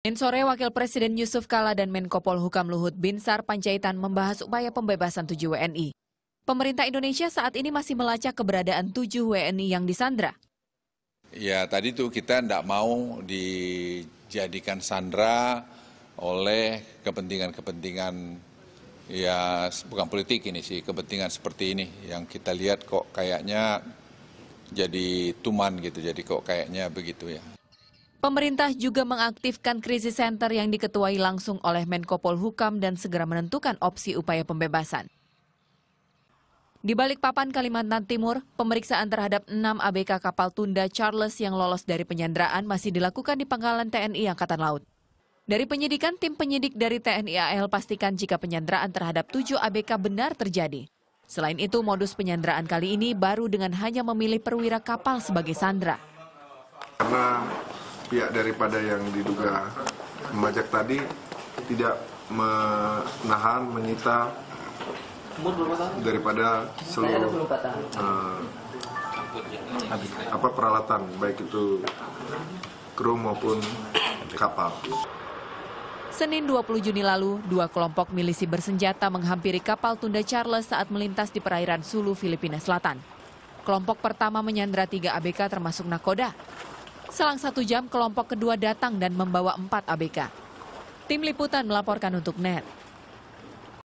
Senin sore, Wakil Presiden Yusuf Kala dan Menko Polhukam Luhut Binsar Panjaitan membahas upaya pembebasan tujuh WNI. Pemerintah Indonesia saat ini masih melacak keberadaan tujuh WNI yang disandra. Ya, tadi tuh kita tidak mau dijadikan sandra oleh kepentingan-kepentingan ya bukan politik ini sih, kepentingan seperti ini yang kita lihat kok kayaknya jadi tuman gitu, jadi kok kayaknya begitu ya. Pemerintah juga mengaktifkan krisis center yang diketuai langsung oleh Menko Polhukam dan segera menentukan opsi upaya pembebasan. Di balik papan Kalimantan Timur, pemeriksaan terhadap 6 ABK kapal tunda Charles yang lolos dari penyanderaan masih dilakukan di pangkalan TNI Angkatan Laut. Dari penyidikan, tim penyidik dari TNI AL pastikan jika penyanderaan terhadap 7 ABK benar terjadi. Selain itu, modus penyanderaan kali ini baru dengan hanya memilih perwira kapal sebagai sandra. Karena pihak daripada yang diduga membajak tadi tidak menahan menyita daripada seluruh uh, apa peralatan baik itu kru maupun kapal. Senin 20 Juni lalu, dua kelompok milisi bersenjata menghampiri kapal tunda Charles saat melintas di perairan Sulu, Filipina Selatan. Kelompok pertama menyandra tiga ABK termasuk nakoda. Selang satu jam kelompok kedua datang dan membawa empat ABK. Tim liputan melaporkan untuk NET.